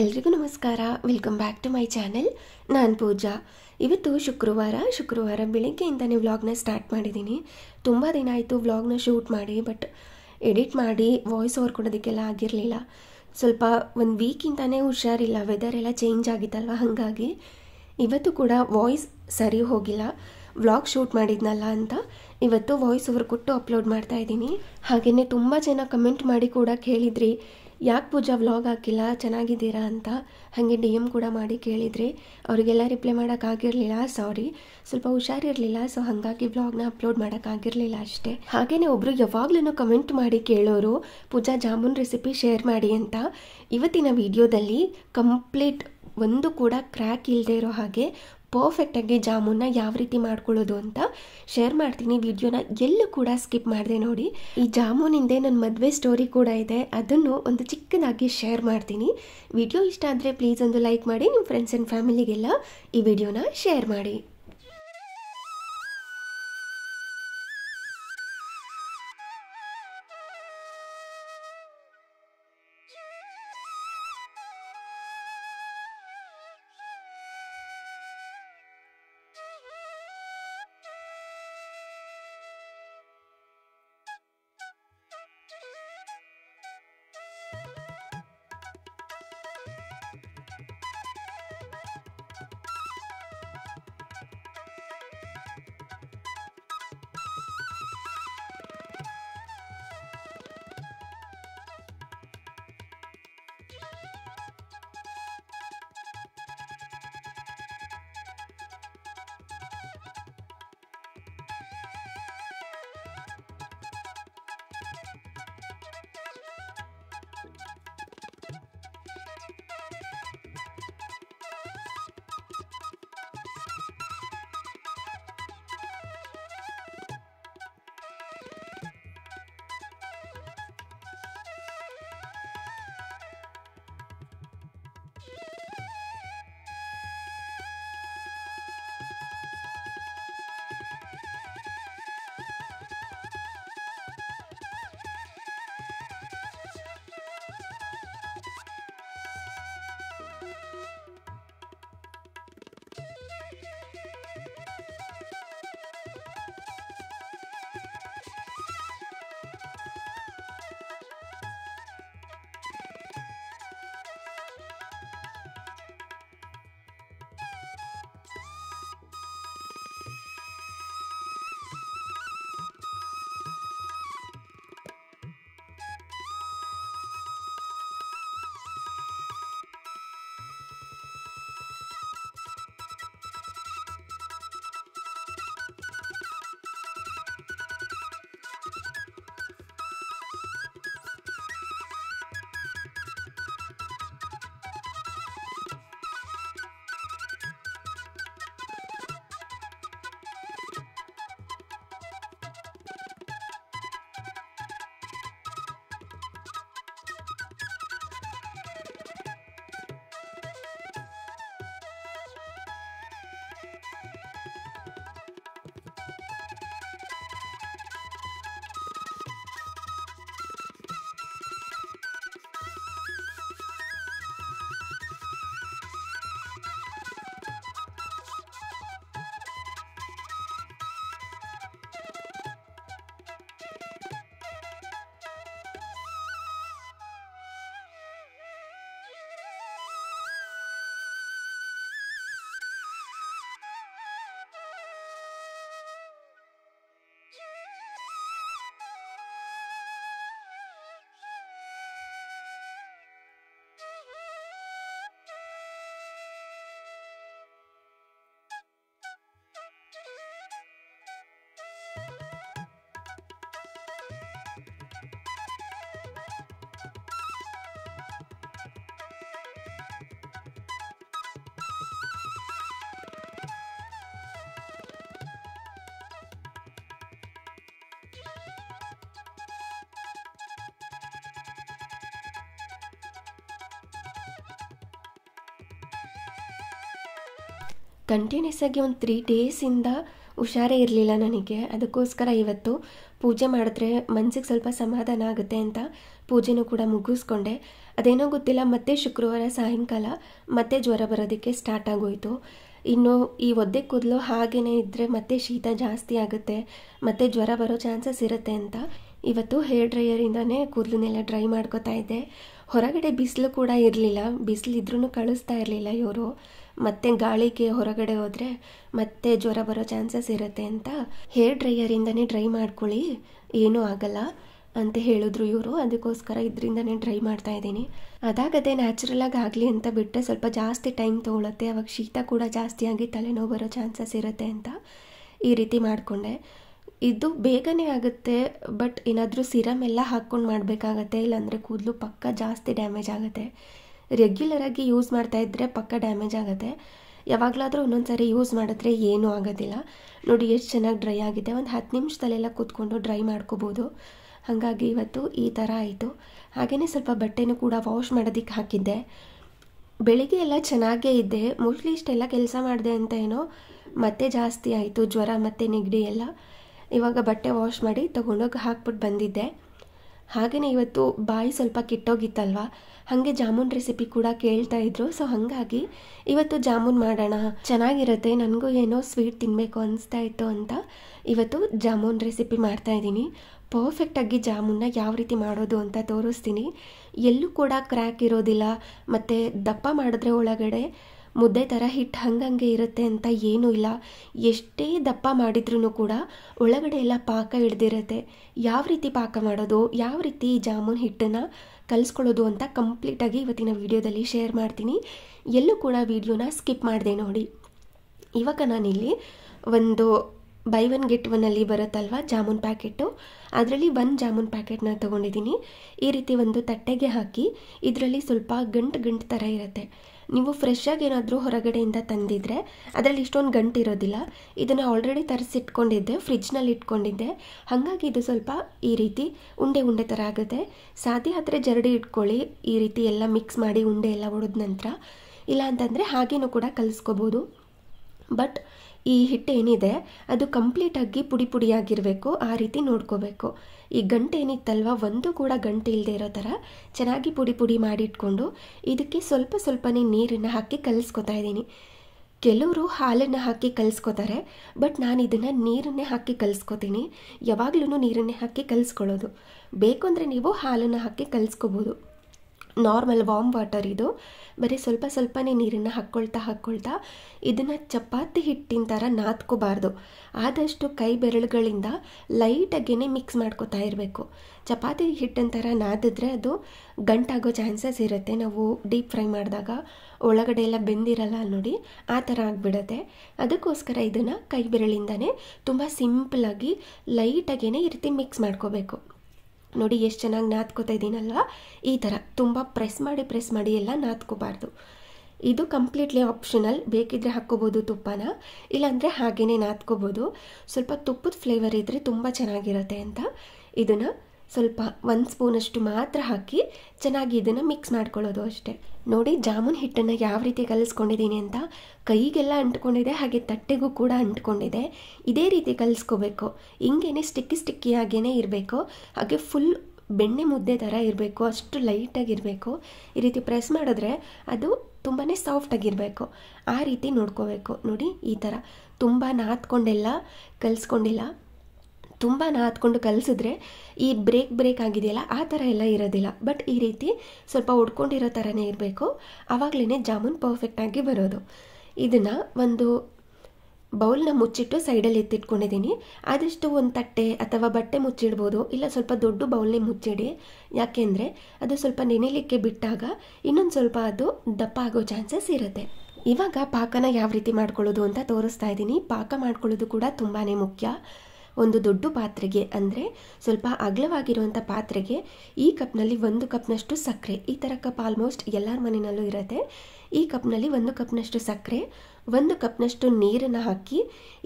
ಎಲ್ರಿಗೂ ನಮಸ್ಕಾರ welcome back to my channel ನಾನು ಪೂಜಾ ಇವತ್ತು ಶುಕ್ರವಾರ ಶುಕ್ರವಾರ ಬೆಳಿಗ್ಗೆಯಿಂದನೇ ವ್ಲಾಗ್ನ ಸ್ಟಾರ್ಟ್ ಮಾಡಿದ್ದೀನಿ ತುಂಬ ದಿನ ಆಯಿತು ವ್ಲಾಗ್ನ ಶೂಟ್ ಮಾಡಿ ಬಟ್ ಎಡಿಟ್ ಮಾಡಿ ವಾಯ್ಸ್ ಓವರ್ ಕೊಡೋದಕ್ಕೆಲ್ಲ ಆಗಿರಲಿಲ್ಲ ಸ್ವಲ್ಪ ಒಂದು ವೀಕಿಂದನೇ ಹುಷಾರಿಲ್ಲ ವೆದರ್ ಎಲ್ಲ ಚೇಂಜ್ ಆಗಿತ್ತಲ್ವ ಹಾಗಾಗಿ ಇವತ್ತು ಕೂಡ ವಾಯ್ಸ್ ಸರಿ ಹೋಗಿಲ್ಲ ವ್ಲಾಗ್ ಶೂಟ್ ಮಾಡಿದ್ನಲ್ಲ ಅಂತ ಇವತ್ತು ವಾಯ್ಸ್ ಓವರ್ ಕೊಟ್ಟು ಅಪ್ಲೋಡ್ ಮಾಡ್ತಾ ಇದ್ದೀನಿ ಹಾಗೆಯೇ ತುಂಬ ಜನ ಕಮೆಂಟ್ ಮಾಡಿ ಕೂಡ ಕೇಳಿದ್ರಿ ಯಾಕೆ ಪೂಜಾ ವ್ಲಾಗ್ ಹಾಕಿಲ್ಲ ಚೆನ್ನಾಗಿದ್ದೀರಾ ಅಂತ ಹಾಗೆ ಡಿ ಎಮ್ ಕೂಡ ಮಾಡಿ ಕೇಳಿದರೆ ಅವರಿಗೆಲ್ಲ ರಿಪ್ಲೈ ಮಾಡೋಕ್ಕಾಗಿರಲಿಲ್ಲ ಸಾರಿ ಸ್ವಲ್ಪ ಹುಷಾರಿರಲಿಲ್ಲ ಸೊ ಹಾಗಾಗಿ ವ್ಲಾಗ್ನ ಅಪ್ಲೋಡ್ ಮಾಡೋಕ್ಕಾಗಿರಲಿಲ್ಲ ಅಷ್ಟೇ ಹಾಗೇ ಒಬ್ಬರು ಯಾವಾಗ್ಲೂ ಕಮೆಂಟ್ ಮಾಡಿ ಕೇಳೋರು ಪೂಜಾ ಜಾಮೂನ್ ರೆಸಿಪಿ ಶೇರ್ ಮಾಡಿ ಅಂತ ಇವತ್ತಿನ ವಿಡಿಯೋದಲ್ಲಿ ಕಂಪ್ಲೀಟ್ ಒಂದು ಕೂಡ ಕ್ರ್ಯಾಕ್ ಇಲ್ಲದೆ ಇರೋ ಹಾಗೆ ಪರ್ಫೆಕ್ಟಾಗಿ ಜಾಮೂನ್ನ ಯಾವ ರೀತಿ ಮಾಡ್ಕೊಳ್ಳೋದು ಅಂತ ಶೇರ್ ಮಾಡ್ತೀನಿ ವಿಡಿಯೋನ ಎಲ್ಲೂ ಕೂಡ ಸ್ಕಿಪ್ ಮಾಡಿದೆ ನೋಡಿ ಈ ಜಾಮೂನಿಂದೆ ನನ್ನ ಮದುವೆ ಸ್ಟೋರಿ ಕೂಡ ಇದೆ ಅದನ್ನು ಒಂದು ಚಿಕ್ಕದಾಗಿ ಶೇರ್ ಮಾಡ್ತೀನಿ ವಿಡಿಯೋ ಇಷ್ಟ ಆದರೆ ಪ್ಲೀಸ್ ಒಂದು ಲೈಕ್ ಮಾಡಿ ನಿಮ್ಮ ಫ್ರೆಂಡ್ಸ್ ಆ್ಯಂಡ್ ಫ್ಯಾಮಿಲಿಗೆಲ್ಲ ಈ ವಿಡಿಯೋನ ಶೇರ್ ಮಾಡಿ ಕಂಟಿನ್ಯೂಸ್ ಆಗಿ ಒಂದು ತ್ರೀ ಡೇಸಿಂದ ಹುಷಾರೇ ಇರಲಿಲ್ಲ ನನಗೆ ಅದಕ್ಕೋಸ್ಕರ ಇವತ್ತು ಪೂಜೆ ಮಾಡಿದ್ರೆ ಮನಸ್ಸಿಗೆ ಸ್ವಲ್ಪ ಸಮಾಧಾನ ಆಗುತ್ತೆ ಅಂತ ಪೂಜೆನೂ ಕೂಡ ಮುಗಿಸ್ಕೊಂಡೆ ಅದೇನೋ ಗೊತ್ತಿಲ್ಲ ಮತ್ತೆ ಶುಕ್ರವಾರ ಸಾಯಂಕಾಲ ಮತ್ತೆ ಜ್ವರ ಬರೋದಕ್ಕೆ ಸ್ಟಾರ್ಟ್ ಆಗೋಯಿತು ಇನ್ನು ಈ ಒದ್ದೆ ಕೂದಲು ಹಾಗೇನೇ ಇದ್ದರೆ ಮತ್ತೆ ಶೀತ ಜಾಸ್ತಿ ಆಗುತ್ತೆ ಮತ್ತೆ ಜ್ವರ ಬರೋ ಚಾನ್ಸಸ್ ಇರುತ್ತೆ ಅಂತ ಇವತ್ತು ಹೇರ್ ಡ್ರೈಯರಿಂದನೇ ಕೂದಲನ್ನೆಲ್ಲ ಡ್ರೈ ಮಾಡ್ಕೋತಾ ಇದ್ದೆ ಹೊರಗಡೆ ಬಿಸಿಲು ಕೂಡ ಇರಲಿಲ್ಲ ಬಿಸಿಲಿದ್ರೂ ಕಳಿಸ್ತಾ ಇರಲಿಲ್ಲ ಇವರು ಮತ್ತೆ ಗಾಳಿಗೆ ಹೊರಗಡೆ ಹೋದರೆ ಮತ್ತೆ ಜ್ವರ ಬರೋ ಚಾನ್ಸಸ್ ಇರುತ್ತೆ ಅಂತ ಹೇರ್ ಡ್ರೈಯರಿಂದನೇ ಡ್ರೈ ಮಾಡ್ಕೊಳ್ಳಿ ಏನೂ ಆಗಲ್ಲ ಅಂತ ಹೇಳಿದ್ರು ಇವರು ಅದಕ್ಕೋಸ್ಕರ ಇದರಿಂದನೇ ಡ್ರೈ ಮಾಡ್ತಾ ಇದ್ದೀನಿ ಅದಾಗದೇ ನ್ಯಾಚುರಲಾಗಿ ಆಗಲಿ ಅಂತ ಬಿಟ್ಟರೆ ಸ್ವಲ್ಪ ಜಾಸ್ತಿ ಟೈಮ್ ತೊಗೊಳುತ್ತೆ ಅವಾಗ ಶೀತ ಕೂಡ ಜಾಸ್ತಿಯಾಗಿ ತಲೆನೋವು ಬರೋ ಚಾನ್ಸಸ್ ಇರುತ್ತೆ ಅಂತ ಈ ರೀತಿ ಮಾಡಿಕೊಂಡೆ ಇದು ಬೇಗನೆ ಆಗುತ್ತೆ ಬಟ್ ಏನಾದರೂ ಸಿರಮ್ ಎಲ್ಲ ಹಾಕ್ಕೊಂಡು ಮಾಡಬೇಕಾಗತ್ತೆ ಇಲ್ಲಾಂದರೆ ಕೂದಲು ಪಕ್ಕ ಜಾಸ್ತಿ ಡ್ಯಾಮೇಜ್ ಆಗುತ್ತೆ ರೆಗ್ಯುಲರಾಗಿ ಯೂಸ್ ಮಾಡ್ತಾ ಇದ್ದರೆ ಪಕ್ಕ ಡ್ಯಾಮೇಜ್ ಆಗುತ್ತೆ ಯಾವಾಗಲಾದರೂ ಒಂದೊಂದು ಸಾರಿ ಯೂಸ್ ಮಾಡಿದ್ರೆ ಏನೂ ಆಗೋದಿಲ್ಲ ನೋಡಿ ಎಷ್ಟು ಚೆನ್ನಾಗಿ ಡ್ರೈ ಆಗಿದೆ ಒಂದು ಹತ್ತು ನಿಮಿಷದಲ್ಲೆಲ್ಲ ಕೂತ್ಕೊಂಡು ಡ್ರೈ ಮಾಡ್ಕೋಬೋದು ಹಾಗಾಗಿ ಇವತ್ತು ಈ ಥರ ಆಯಿತು ಹಾಗೆಯೇ ಸ್ವಲ್ಪ ಬಟ್ಟೆನೂ ಕೂಡ ವಾಶ್ ಮಾಡೋದಕ್ಕೆ ಹಾಕಿದ್ದೆ ಬೆಳಿಗ್ಗೆ ಎಲ್ಲ ಚೆನ್ನಾಗೇ ಇದ್ದೆ ಮೋಸ್ಟ್ಲಿ ಇಷ್ಟೆಲ್ಲ ಕೆಲಸ ಮಾಡಿದೆ ಅಂತ ಏನೋ ಮತ್ತೆ ಜಾಸ್ತಿ ಆಯಿತು ಜ್ವರ ಮತ್ತು ನೆಗಡಿ ಎಲ್ಲ ಇವಾಗ ಬಟ್ಟೆ ವಾಶ್ ಮಾಡಿ ತೊಗೊಂಡೋಗಿ ಹಾಕ್ಬಿಟ್ಟು ಬಂದಿದ್ದೆ ಹಾಗೆಯೇ ಇವತ್ತು ಬಾಯಿ ಸ್ವಲ್ಪ ಕಿಟ್ಟೋಗಿತ್ತಲ್ವ ಹಾಗೆ ಜಾಮೂನ್ ರೆಸಿಪಿ ಕೂಡ ಕೇಳ್ತಾ ಇದ್ರು ಸೊ ಹಾಗಾಗಿ ಇವತ್ತು ಜಾಮೂನ್ ಮಾಡೋಣ ಚೆನ್ನಾಗಿರುತ್ತೆ ನನಗೂ ಏನೋ ಸ್ವೀಟ್ ತಿನ್ನಬೇಕು ಅನಿಸ್ತಾ ಇತ್ತು ಅಂತ ಇವತ್ತು ಜಾಮೂನ್ ರೆಸಿಪಿ ಮಾಡ್ತಾ ಇದ್ದೀನಿ ಪರ್ಫೆಕ್ಟಾಗಿ ಜಾಮೂನ್ನ ಯಾವ ರೀತಿ ಮಾಡೋದು ಅಂತ ತೋರಿಸ್ತೀನಿ ಎಲ್ಲೂ ಕೂಡ ಕ್ರ್ಯಾಕ್ ಇರೋದಿಲ್ಲ ಮತ್ತು ದಪ್ಪ ಮಾಡಿದ್ರೆ ಒಳಗಡೆ ಮುದ್ದೆ ಥರ ಹಿಟ್ಟು ಹಂಗಂಗೆ ಇರುತ್ತೆ ಅಂತ ಏನೂ ಇಲ್ಲ ಎಷ್ಟೇ ದಪ್ಪ ಮಾಡಿದ್ರೂ ಕೂಡ ಒಳಗಡೆ ಎಲ್ಲ ಪಾಕ ಹಿಡ್ದಿರುತ್ತೆ ಯಾವ ರೀತಿ ಪಾಕ ಮಾಡೋದು ಯಾವ ರೀತಿ ಜಾಮೂನ್ ಹಿಟ್ಟನ್ನು ಕಲಿಸ್ಕೊಳ್ಳೋದು ಅಂತ ಕಂಪ್ಲೀಟಾಗಿ ಇವತ್ತಿನ ವಿಡಿಯೋದಲ್ಲಿ ಶೇರ್ ಮಾಡ್ತೀನಿ ಎಲ್ಲೂ ಕೂಡ ವಿಡಿಯೋನ ಸ್ಕಿಪ್ ಮಾಡಿದೆ ನೋಡಿ ಇವಾಗ ನಾನಿಲ್ಲಿ ಒಂದು ಬೈ ಒನ್ ಗೆಟ್ ಒನ್ನಲ್ಲಿ ಬರುತ್ತಲ್ವ ಜಾಮೂನ್ ಪ್ಯಾಕೆಟು ಅದರಲ್ಲಿ ಒಂದು ಜಾಮೂನ್ ಪ್ಯಾಕೆಟ್ನ ತೊಗೊಂಡಿದ್ದೀನಿ ಈ ರೀತಿ ಒಂದು ತಟ್ಟೆಗೆ ಹಾಕಿ ಇದರಲ್ಲಿ ಸ್ವಲ್ಪ ಗಂಟು ಗಂಟು ಥರ ಇರುತ್ತೆ ನೀವು ಫ್ರೆಶ್ ಆಗೇನಾದರೂ ಏನಾದರೂ ಹೊರಗಡೆಯಿಂದ ತಂದಿದ್ರೆ ಅದರಲ್ಲಿ ಇಷ್ಟೊಂದು ಗಂಟು ಇರೋದಿಲ್ಲ ಇದನ್ನು ಆಲ್ರೆಡಿ ತರಿಸಿಟ್ಕೊಂಡಿದ್ದೆ ಫ್ರಿಜ್ನಲ್ಲಿ ಇಟ್ಕೊಂಡಿದ್ದೆ ಹಾಗಾಗಿ ಇದು ಸ್ವಲ್ಪ ಈ ರೀತಿ ಉಂಡೆ ಉಂಡೆ ಥರ ಆಗುತ್ತೆ ಸಾದಿ ಹತ್ತಿರ ಜರಡಿ ಇಟ್ಕೊಳ್ಳಿ ಈ ರೀತಿ ಎಲ್ಲ ಮಿಕ್ಸ್ ಮಾಡಿ ಉಂಡೆ ಎಲ್ಲ ಒಡೆದ ನಂತರ ಇಲ್ಲ ಅಂತಂದರೆ ಹಾಗೇನೂ ಕೂಡ ಕಲಿಸ್ಕೋಬೋದು ಬಟ್ ಈ ಹಿಟ್ಟೇನಿದೆ ಅದು ಕಂಪ್ಲೀಟಾಗಿ ಪುಡಿ ಪುಡಿಯಾಗಿರಬೇಕು ಆ ರೀತಿ ನೋಡ್ಕೋಬೇಕು ಈ ಗಂಟೆ ಏನಿತ್ತಲ್ವ ಒಂದು ಕೂಡ ಗಂಟೆ ಇಲ್ಲದೆ ಇರೋ ಥರ ಚೆನ್ನಾಗಿ ಪುಡಿ ಪುಡಿ ಮಾಡಿಟ್ಕೊಂಡು ಇದಕ್ಕೆ ಸ್ವಲ್ಪ ಸ್ವಲ್ಪನೇ ನೀರನ್ನು ಹಾಕಿ ಕಲಿಸ್ಕೊತಾ ಇದ್ದೀನಿ ಕೆಲವರು ಹಾಲನ್ನು ಹಾಕಿ ಕಲಿಸ್ಕೋತಾರೆ ಬಟ್ ನಾನು ಇದನ್ನು ನೀರನ್ನೇ ಹಾಕಿ ಕಲಿಸ್ಕೊತೀನಿ ಯಾವಾಗಲೂ ನೀರನ್ನೇ ಹಾಕಿ ಕಲಿಸ್ಕೊಳ್ಳೋದು ಬೇಕು ಅಂದರೆ ನೀವು ಹಾಲನ್ನು ಹಾಕಿ ಕಲಿಸ್ಕೋಬೋದು ನಾರ್ಮಲ್ ವಾಮ್ ವಾಟರ್ ಇದು ಬರೀ ಸ್ವಲ್ಪ ಸ್ವಲ್ಪನೇ ನೀರನ್ನು ಹಾಕ್ಕೊಳ್ತಾ ಹಾಕ್ಕೊಳ್ತಾ ಇದನ್ನು ಚಪಾತಿ ಹಿಟ್ಟಿನ ಥರ ನಾದ್ಕೋಬಾರ್ದು ಆದಷ್ಟು ಕೈ ಬೆರಳುಗಳಿಂದ ಲೈಟಾಗೇ ಮಿಕ್ಸ್ ಮಾಡ್ಕೋತಾ ಇರಬೇಕು ಚಪಾತಿ ಹಿಟ್ಟಿನ ಥರ ನಾದಿದ್ರೆ ಅದು ಗಂಟಾಗೋ ಚಾನ್ಸಸ್ ಇರುತ್ತೆ ನಾವು ಡೀಪ್ ಫ್ರೈ ಮಾಡಿದಾಗ ಒಳಗಡೆ ಎಲ್ಲ ಬೆಂದಿರಲ್ಲ ನೋಡಿ ಆ ಥರ ಆಗಿಬಿಡತ್ತೆ ಅದಕ್ಕೋಸ್ಕರ ಇದನ್ನು ಕೈ ಬೆರಳಿಂದನೇ ತುಂಬ ಸಿಂಪಲಾಗಿ ಲೈಟಾಗೇನೆ ಈ ರೀತಿ ಮಿಕ್ಸ್ ಮಾಡ್ಕೋಬೇಕು ನೋಡಿ ಎಷ್ಟು ಚೆನ್ನಾಗಿ ನಾದ್ಕೋತಾ ಇದ್ದೀನಲ್ವ ಈ ಥರ ತುಂಬ ಪ್ರೆಸ್ ಮಾಡಿ ಪ್ರೆಸ್ ಮಾಡಿ ಎಲ್ಲ ನಾದ್ಕೋಬಾರ್ದು ಇದು ಕಂಪ್ಲೀಟ್ಲಿ ಆಪ್ಷನಲ್ ಬೇಕಿದ್ರೆ ಹಾಕ್ಕೋಬೋದು ತುಪ್ಪನ ಇಲ್ಲಾಂದರೆ ಹಾಗೇ ನಾದ್ಕೋಬೋದು ಸ್ವಲ್ಪ ತುಪ್ಪದ ಫ್ಲೇವರ್ ಇದ್ದರೆ ತುಂಬ ಚೆನ್ನಾಗಿರುತ್ತೆ ಅಂತ ಇದನ್ನು ಸ್ವಲ್ಪ ಒಂದು ಸ್ಪೂನಷ್ಟು ಮಾತ್ರ ಹಾಕಿ ಚೆನ್ನಾಗಿ ಇದನ್ನು ಮಿಕ್ಸ್ ಮಾಡ್ಕೊಳ್ಳೋದು ಅಷ್ಟೇ ನೋಡಿ ಜಾಮೂನ್ ಹಿಟ್ಟನ್ನು ಯಾವ ರೀತಿ ಕಲಿಸ್ಕೊಂಡಿದ್ದೀನಿ ಅಂತ ಕೈಗೆಲ್ಲ ಅಂಟ್ಕೊಂಡಿದೆ ಹಾಗೆ ತಟ್ಟೆಗೂ ಕೂಡ ಅಂಟ್ಕೊಂಡಿದೆ ಇದೇ ರೀತಿ ಕಲಿಸ್ಕೋಬೇಕು ಹಿಂಗೇನೆ ಸ್ಟಿಕ್ಕಿ ಸ್ಟಿಕ್ಕಿ ಇರಬೇಕು ಹಾಗೆ ಫುಲ್ ಬೆಣ್ಣೆ ಮುದ್ದೆ ಥರ ಇರಬೇಕು ಅಷ್ಟು ಲೈಟಾಗಿರಬೇಕು ಈ ರೀತಿ ಪ್ರೆಸ್ ಮಾಡಿದ್ರೆ ಅದು ತುಂಬಾ ಸಾಫ್ಟಾಗಿರಬೇಕು ಆ ರೀತಿ ನೋಡ್ಕೋಬೇಕು ನೋಡಿ ಈ ಥರ ತುಂಬ ನಾದ್ಕೊಂಡೆಲ್ಲ ಕಲಿಸ್ಕೊಂಡಿಲ್ಲ ತುಂಬ ನಾದ್ಕೊಂಡು ಕಲಿಸಿದ್ರೆ ಈ ಬ್ರೇಕ್ ಬ್ರೇಕ್ ಆಗಿದೆಯಲ್ಲ ಆ ಥರ ಎಲ್ಲ ಇರೋದಿಲ್ಲ ಬಟ್ ಈ ರೀತಿ ಸ್ವಲ್ಪ ಉಡ್ಕೊಂಡಿರೋ ಥರನೇ ಇರಬೇಕು ಆವಾಗಲೇ ಜಾಮೂನ್ ಪರ್ಫೆಕ್ಟಾಗಿ ಬರೋದು ಇದನ್ನು ಒಂದು ಬೌಲ್ನ ಮುಚ್ಚಿಟ್ಟು ಸೈಡಲ್ಲಿ ಎತ್ತಿಟ್ಕೊಂಡಿದ್ದೀನಿ ಆದಷ್ಟು ಒಂದು ತಟ್ಟೆ ಅಥವಾ ಬಟ್ಟೆ ಮುಚ್ಚಿಡ್ಬೋದು ಇಲ್ಲ ಸ್ವಲ್ಪ ದೊಡ್ಡ ಬೌಲ್ನೇ ಮುಚ್ಚಿಡಿ ಯಾಕೆಂದರೆ ಅದು ಸ್ವಲ್ಪ ನೆನೆಲಿಕ್ಕೆ ಬಿಟ್ಟಾಗ ಇನ್ನೊಂದು ಸ್ವಲ್ಪ ಅದು ದಪ್ಪ ಆಗೋ ಚಾನ್ಸಸ್ ಇರುತ್ತೆ ಇವಾಗ ಪಾಕನ ಯಾವ ರೀತಿ ಮಾಡ್ಕೊಳ್ಳೋದು ಅಂತ ತೋರಿಸ್ತಾ ಇದ್ದೀನಿ ಪಾಕ ಮಾಡ್ಕೊಳ್ಳೋದು ಕೂಡ ತುಂಬಾ ಮುಖ್ಯ ಒಂದು ದೊಡ್ಡ ಪಾತ್ರೆಗೆ ಅಂದರೆ ಸ್ವಲ್ಪ ಅಗಲವಾಗಿರುವಂಥ ಪಾತ್ರೆಗೆ ಈ ಕಪ್ನಲ್ಲಿ ಒಂದು ಕಪ್ನಷ್ಟು ಸಕ್ಕರೆ ಈ ಥರ ಕಪ್ ಆಲ್ಮೋಸ್ಟ್ ಎಲ್ಲರ ಮನೆಯಲ್ಲೂ ಇರುತ್ತೆ ಈ ಕಪ್ನಲ್ಲಿ ಒಂದು ಕಪ್ನಷ್ಟು ಸಕ್ಕರೆ ಒಂದು ಕಪ್ನಷ್ಟು ನೀರನ್ನು ಹಾಕಿ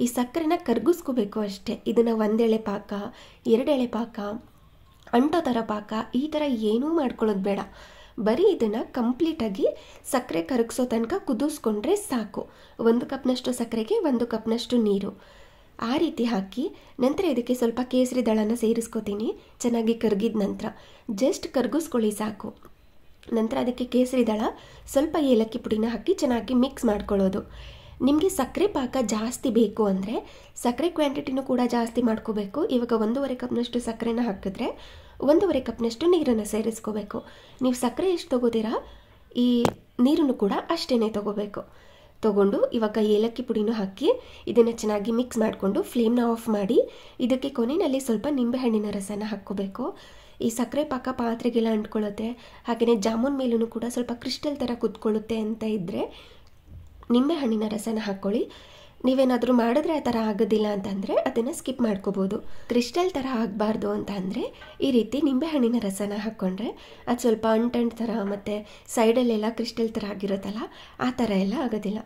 ಈ ಸಕ್ಕರೆನ ಕರ್ಗಿಸ್ಕೋಬೇಕು ಅಷ್ಟೇ ಇದನ್ನು ಒಂದೆಳೆ ಪಾಕ ಎರಡೆಳೆ ಪಾಕ ಅಂಟೋ ಥರ ಪಾಕ ಈ ಥರ ಏನೂ ಮಾಡ್ಕೊಳ್ಳೋದು ಬೇಡ ಬರೀ ಇದನ್ನು ಕಂಪ್ಲೀಟಾಗಿ ಸಕ್ಕರೆ ಕರಗಿಸೋ ತನಕ ಕುದಿಸ್ಕೊಂಡ್ರೆ ಸಾಕು ಒಂದು ಕಪ್ನಷ್ಟು ಸಕ್ಕರೆಗೆ ಒಂದು ಕಪ್ನಷ್ಟು ನೀರು ಆ ರೀತಿ ಹಾಕಿ ನಂತರ ಇದಕ್ಕೆ ಸ್ವಲ್ಪ ಕೇಸರಿ ದಳನ ಸೇರಿಸ್ಕೋತೀನಿ ಚೆನ್ನಾಗಿ ಕರ್ಗಿದ ನಂತರ ಜಸ್ಟ್ ಕರ್ಗಿಸ್ಕೊಳ್ಳಿ ಸಾಕು ನಂತರ ಅದಕ್ಕೆ ಕೇಸರಿ ದಳ ಸ್ವಲ್ಪ ಏಲಕ್ಕಿ ಪುಡಿನ ಹಾಕಿ ಚೆನ್ನಾಗಿ ಮಿಕ್ಸ್ ಮಾಡ್ಕೊಳ್ಳೋದು ನಿಮಗೆ ಸಕ್ಕರೆ ಪಾಕ ಜಾಸ್ತಿ ಬೇಕು ಅಂದರೆ ಸಕ್ಕರೆ ಕ್ವಾಂಟಿಟಿನೂ ಕೂಡ ಜಾಸ್ತಿ ಮಾಡ್ಕೋಬೇಕು ಇವಾಗ ಒಂದೂವರೆ ಕಪ್ನಷ್ಟು ಸಕ್ಕರೆನ ಹಾಕಿದ್ರೆ ಒಂದೂವರೆ ಕಪ್ನಷ್ಟು ನೀರನ್ನು ಸೇರಿಸ್ಕೋಬೇಕು ನೀವು ಸಕ್ಕರೆ ಎಷ್ಟು ತೊಗೋತೀರಾ ಈ ನೀರನ್ನು ಕೂಡ ಅಷ್ಟೇ ತೊಗೋಬೇಕು ತಗೊಂಡು ಇವಾಗ ಏಲಕ್ಕಿ ಪುಡಿನೂ ಹಾಕಿ ಇದನ್ನು ಚೆನ್ನಾಗಿ ಮಿಕ್ಸ್ ಮಾಡಿಕೊಂಡು ಫ್ಲೇಮ್ನ ಆಫ್ ಮಾಡಿ ಇದಕ್ಕೆ ಕೊನೆಯಲ್ಲಿ ಸ್ವಲ್ಪ ನಿಂಬೆಹಣ್ಣಿನ ರಸನ ಹಾಕ್ಕೋಬೇಕು ಈ ಸಕ್ಕರೆ ಪಾಕ ಪಾತ್ರೆಗೆಲ್ಲ ಅಂಟ್ಕೊಳ್ಳುತ್ತೆ ಹಾಗೆಯೇ ಜಾಮೂನ್ ಮೇಲೂ ಕೂಡ ಸ್ವಲ್ಪ ಕ್ರಿಸ್ಟಲ್ ಥರ ಕುತ್ಕೊಳ್ಳುತ್ತೆ ಅಂತ ಇದ್ದರೆ ನಿಂಬೆಹಣ್ಣಿನ ರಸನ ಹಾಕ್ಕೊಳ್ಳಿ ನೀವೇನಾದರೂ ಮಾಡಿದ್ರೆ ಆ ಥರ ಆಗೋದಿಲ್ಲ ಅಂತಂದರೆ ಅದನ್ನು ಸ್ಕಿಪ್ ಮಾಡ್ಕೋಬೋದು ಕ್ರಿಸ್ಟಲ್ ಥರ ಆಗಬಾರ್ದು ಅಂತ ಅಂದರೆ ಈ ರೀತಿ ನಿಂಬೆಹಣ್ಣಿನ ರಸನ ಹಾಕ್ಕೊಂಡ್ರೆ ಅದು ಸ್ವಲ್ಪ ಅಂಟಂಟ್ ಥರ ಮತ್ತು ಸೈಡಲ್ಲೆಲ್ಲ ಕ್ರಿಸ್ಟಲ್ ಥರ ಆಗಿರುತ್ತಲ್ಲ ಆ ಥರ ಎಲ್ಲ ಆಗೋದಿಲ್ಲ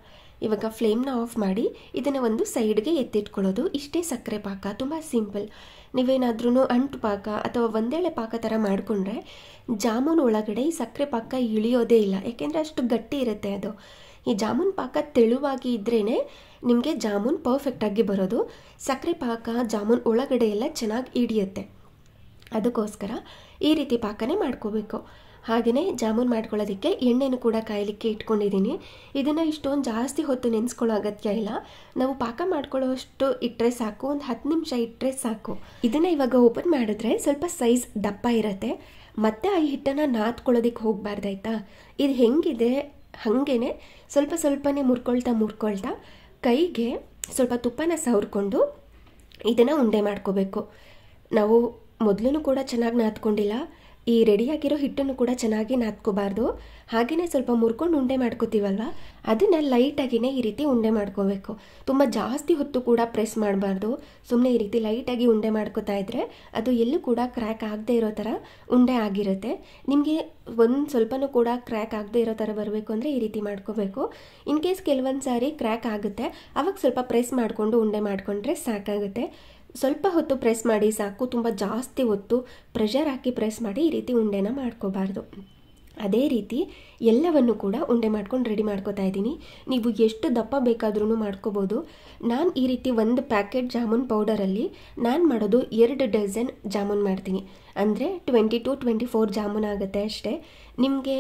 ಇವಾಗ ಫ್ಲೇಮ್ನ ಆಫ್ ಮಾಡಿ ಇದನ್ನು ಒಂದು ಸೈಡ್ಗೆ ಎತ್ತಿಟ್ಕೊಳ್ಳೋದು ಇಷ್ಟೇ ಸಕ್ಕರೆ ಪಾಕ ತುಂಬ ಸಿಂಪಲ್ ನೀವೇನಾದ್ರೂ ಅಂಟು ಪಾಕ ಅಥವಾ ಒಂದೇಳೆ ಪಾಕ ಥರ ಮಾಡಿಕೊಂಡ್ರೆ ಜಾಮೂನು ಒಳಗಡೆ ಈ ಸಕ್ಕರೆ ಪಾಕ ಇಳಿಯೋದೇ ಇಲ್ಲ ಯಾಕೆಂದರೆ ಅಷ್ಟು ಗಟ್ಟಿ ಇರುತ್ತೆ ಅದು ಈ ಜಾಮೂನ್ ಪಾಕ ತೆಳುವಾಗಿ ಇದ್ರೇ ನಿಮಗೆ ಜಾಮೂನ್ ಪರ್ಫೆಕ್ಟಾಗಿ ಬರೋದು ಸಕ್ಕರೆ ಪಾಕ ಜಾಮೂನ್ ಒಳಗಡೆ ಎಲ್ಲ ಚೆನ್ನಾಗಿ ಹಿಡಿಯುತ್ತೆ ಅದಕ್ಕೋಸ್ಕರ ಈ ರೀತಿ ಪಾಕನೇ ಮಾಡ್ಕೋಬೇಕು ಹಾಗೆಯೇ ಜಾಮೂನ್ ಮಾಡ್ಕೊಳ್ಳೋದಕ್ಕೆ ಎಣ್ಣೆನೂ ಕೂಡ ಕಾಯಲಿಕ್ಕೆ ಇಟ್ಕೊಂಡಿದ್ದೀನಿ ಇದನ್ನು ಇಷ್ಟೊಂದು ಜಾಸ್ತಿ ಹೊತ್ತು ನೆನೆಸ್ಕೊಳ್ಳೋ ಅಗತ್ಯ ಇಲ್ಲ ನಾವು ಪಾಕ ಮಾಡ್ಕೊಳ್ಳೋಷ್ಟು ಇಟ್ಟರೆ ಸಾಕು ಒಂದು ಹತ್ತು ನಿಮಿಷ ಇಟ್ಟರೆ ಸಾಕು ಇದನ್ನು ಇವಾಗ ಓಪನ್ ಮಾಡಿದ್ರೆ ಸ್ವಲ್ಪ ಸೈಜ್ ದಪ್ಪ ಇರುತ್ತೆ ಮತ್ತೆ ಆ ಹಿಟ್ಟನ್ನು ನಾತ್ಕೊಳ್ಳೋದಕ್ಕೆ ಹೋಗಬಾರ್ದಾಯ್ತಾ ಇದು ಹೆಂಗಿದೆ ಹಾಗೇ ಸ್ವಲ್ಪ ಸ್ವಲ್ಪನೇ ಮುರ್ಕೊಳ್ತಾ ಮುರ್ಕೊಳ್ತಾ ಕೈಗೆ ಸ್ವಲ್ಪ ತುಪ್ಪನ ಸವರ್ಕೊಂಡು ಇದನ್ನು ಉಂಡೆ ಮಾಡ್ಕೋಬೇಕು ನಾವು ಮೊದಲೂ ಕೂಡ ಚೆನ್ನಾಗಿ ನಾದ್ಕೊಂಡಿಲ್ಲ ಈ ರೆಡಿಯಾಗಿರೋ ಹಿಟ್ಟನ್ನು ಕೂಡ ಚೆನ್ನಾಗಿ ನಾದ್ಕೋಬಾರ್ದು ಹಾಗೆಯೇ ಸ್ವಲ್ಪ ಮುರ್ಕೊಂಡು ಉಂಡೆ ಮಾಡ್ಕೋತೀವಲ್ವ ಅದನ್ನು ಲೈಟಾಗಿಯೇ ಈ ರೀತಿ ಉಂಡೆ ಮಾಡ್ಕೋಬೇಕು ತುಂಬ ಜಾಸ್ತಿ ಹೊತ್ತು ಕೂಡ ಪ್ರೆಸ್ ಮಾಡಬಾರ್ದು ಸುಮ್ಮನೆ ಈ ರೀತಿ ಲೈಟಾಗಿ ಉಂಡೆ ಮಾಡ್ಕೋತಾ ಇದ್ದರೆ ಅದು ಎಲ್ಲೂ ಕೂಡ ಕ್ರ್ಯಾಕ್ ಆಗದೆ ಇರೋ ಥರ ಉಂಡೆ ಆಗಿರುತ್ತೆ ನಿಮಗೆ ಒಂದು ಸ್ವಲ್ಪನೂ ಕೂಡ ಕ್ರ್ಯಾಕ್ ಆಗದೆ ಇರೋ ಥರ ಬರಬೇಕು ಅಂದರೆ ಈ ರೀತಿ ಮಾಡ್ಕೋಬೇಕು ಇನ್ ಕೇಸ್ ಕೆಲವೊಂದು ಸಾರಿ ಕ್ರ್ಯಾಕ್ ಆಗುತ್ತೆ ಅವಾಗ ಸ್ವಲ್ಪ ಪ್ರೆಸ್ ಮಾಡಿಕೊಂಡು ಉಂಡೆ ಮಾಡಿಕೊಂಡ್ರೆ ಸಾಕಾಗುತ್ತೆ ಸ್ವಲ್ಪ ಹೊತ್ತು ಪ್ರೆಸ್ ಮಾಡಿ ಸಾಕು ತುಂಬ ಜಾಸ್ತಿ ಹೊತ್ತು ಪ್ರೆಷರ್ ಹಾಕಿ ಪ್ರೆಸ್ ಮಾಡಿ ಈ ರೀತಿ ಉಂಡೆನ ಮಾಡ್ಕೋಬಾರ್ದು ಅದೇ ರೀತಿ ಎಲ್ಲವನ್ನು ಕೂಡ ಉಂಡೆ ಮಾಡ್ಕೊಂಡು ರೆಡಿ ಮಾಡ್ಕೋತಾ ಇದ್ದೀನಿ ನೀವು ಎಷ್ಟು ದಪ್ಪ ಬೇಕಾದ್ರೂ ಮಾಡ್ಕೋಬೋದು ನಾನು ಈ ರೀತಿ ಒಂದು ಪ್ಯಾಕೆಟ್ ಜಾಮೂನ್ ಪೌಡರಲ್ಲಿ ನಾನು ಮಾಡೋದು ಎರಡು ಡಜನ್ ಜಾಮೂನ್ ಮಾಡ್ತೀನಿ ಅಂದರೆ twenty two twenty four jamun ಆಗುತ್ತೆ ಅಷ್ಟೇ ನಿಮಗೆ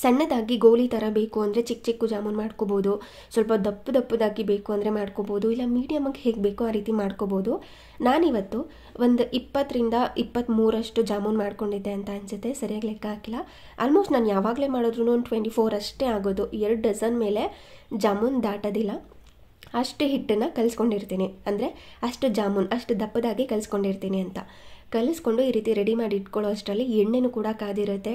ಸಣ್ಣದಾಗಿ ಗೋಲಿ ಥರ ಬೇಕು ಅಂದರೆ ಚಿಕ್ಕ ಚಿಕ್ಕ ಜಾಮೂನ್ ಮಾಡ್ಕೋಬೋದು ಸ್ವಲ್ಪ ದಪ್ಪ ದಪ್ಪದಾಗಿ ಬೇಕು ಅಂದರೆ ಮಾಡ್ಕೋಬೋದು ಇಲ್ಲ ಮೀಡಿಯಮಾಗಿ ಹೇಗೆ ಬೇಕೋ ಆ ರೀತಿ ಮಾಡ್ಕೋಬೋದು ನಾನಿವತ್ತು ಒಂದು ಇಪ್ಪತ್ತರಿಂದ ಇಪ್ಪತ್ತ್ಮೂರಷ್ಟು ಜಾಮೂನ್ ಮಾಡ್ಕೊಂಡಿದ್ದೆ ಅಂತ ಅನಿಸುತ್ತೆ ಸರಿಯಾಗಿ ಲೆಕ್ಕ ಹಾಕಿಲ್ಲ ಆಲ್ಮೋಸ್ಟ್ ನಾನು ಯಾವಾಗಲೇ ಮಾಡಿದ್ರು ಒಂದು ಟ್ವೆಂಟಿ ಫೋರ್ ಅಷ್ಟೇ ಆಗೋದು ಎರಡು ಡಜನ್ ಮೇಲೆ ಜಾಮೂನ್ ದಾಟೋದಿಲ್ಲ ಅಷ್ಟು ಹಿಟ್ಟನ್ನು ಕಲಿಸ್ಕೊಂಡಿರ್ತೀನಿ ಅಂದರೆ ಅಷ್ಟು ಜಾಮೂನ್ ಅಷ್ಟು ದಪ್ಪದಾಗಿ ಕಲಿಸ್ಕೊಂಡಿರ್ತೀನಿ ಅಂತ ಕಲಿಸ್ಕೊಂಡು ಈ ರೀತಿ ರೆಡಿ ಮಾಡಿ ಇಟ್ಕೊಳ್ಳೋ ಅಷ್ಟರಲ್ಲಿ ಎಣ್ಣೆನೂ ಕೂಡ ಕಾದಿರುತ್ತೆ